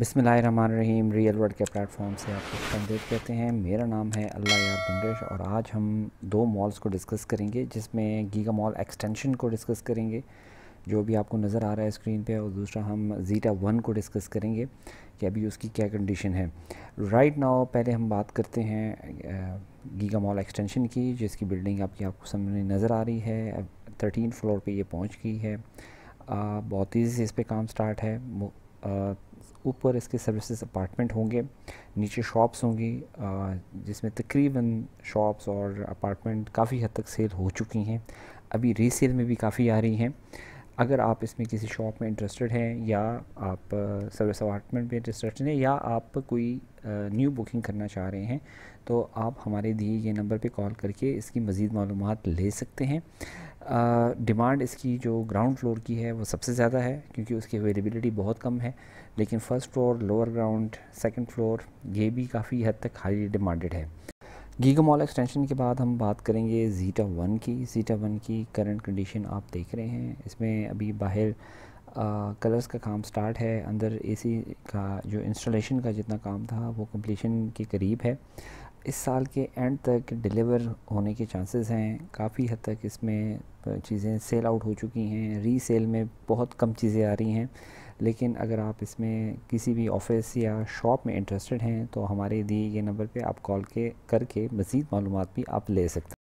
बिसमीम real world के platform से आपको कंडेट करते हैं मेरा नाम है अल्लाह यार दुंगेश और आज हम दो मॉल्स को डिस्कस करेंगे जिसमें गीगा मॉल एक्सटेंशन को डिस्कस करेंगे जो भी आपको नज़र आ रहा है स्क्रीन पे और दूसरा हम जीटा वन को डिस्कस करेंगे कि अभी उसकी क्या कंडीशन है राइट नाउ पहले हम बात करते हैं गीगा मॉल एक्सटेंशन की जिसकी बिल्डिंग आपकी आपको सामने नज़र आ रही है थर्टीन फ्लोर पर ये पहुँच गई है आ, बहुत तेज़ी से इस पर काम स्टार्ट है आ, ऊपर इसके सर्विसेज अपार्टमेंट होंगे नीचे शॉप्स होंगी जिसमें तकरीबन शॉप्स और अपार्टमेंट काफ़ी हद तक सेल हो चुकी हैं अभी रीसेल में भी काफ़ी आ रही हैं अगर आप इसमें किसी शॉप में इंटरेस्टेड हैं या आप सर्विस अपार्टमेंट में इंटरेस्टेड हैं या आप कोई न्यू बुकिंग करना चाह रहे हैं तो आप हमारे दिए ये नंबर पे कॉल करके इसकी मज़ीद मालूम ले सकते हैं डिमांड इसकी जो ग्राउंड फ्लोर की है वो सबसे ज़्यादा है क्योंकि उसकी अवेलेबिलिटी बहुत कम है लेकिन first floor lower ground second floor ये भी काफ़ी हद तक हाईली डिमांडेड है गीगा मॉल एक्सटेंशन के बाद हम बात करेंगे जीटा वन की जीटा वन की करंट कंडीशन आप देख रहे हैं इसमें अभी बाहर कलर्स का काम स्टार्ट है अंदर एसी का जो इंस्टॉलेशन का जितना काम था वो कम्प्लीशन के करीब है इस साल के एंड तक डिलीवर होने के चांसेस हैं काफ़ी हद तक इसमें चीज़ें सेल आउट हो चुकी हैं री सेल में बहुत कम चीज़ें आ रही हैं लेकिन अगर आप इसमें किसी भी ऑफिस या शॉप में इंटरेस्टेड हैं तो हमारे दिए गए नंबर पे आप कॉल के करके मज़ीद मालूम भी आप ले सकते हैं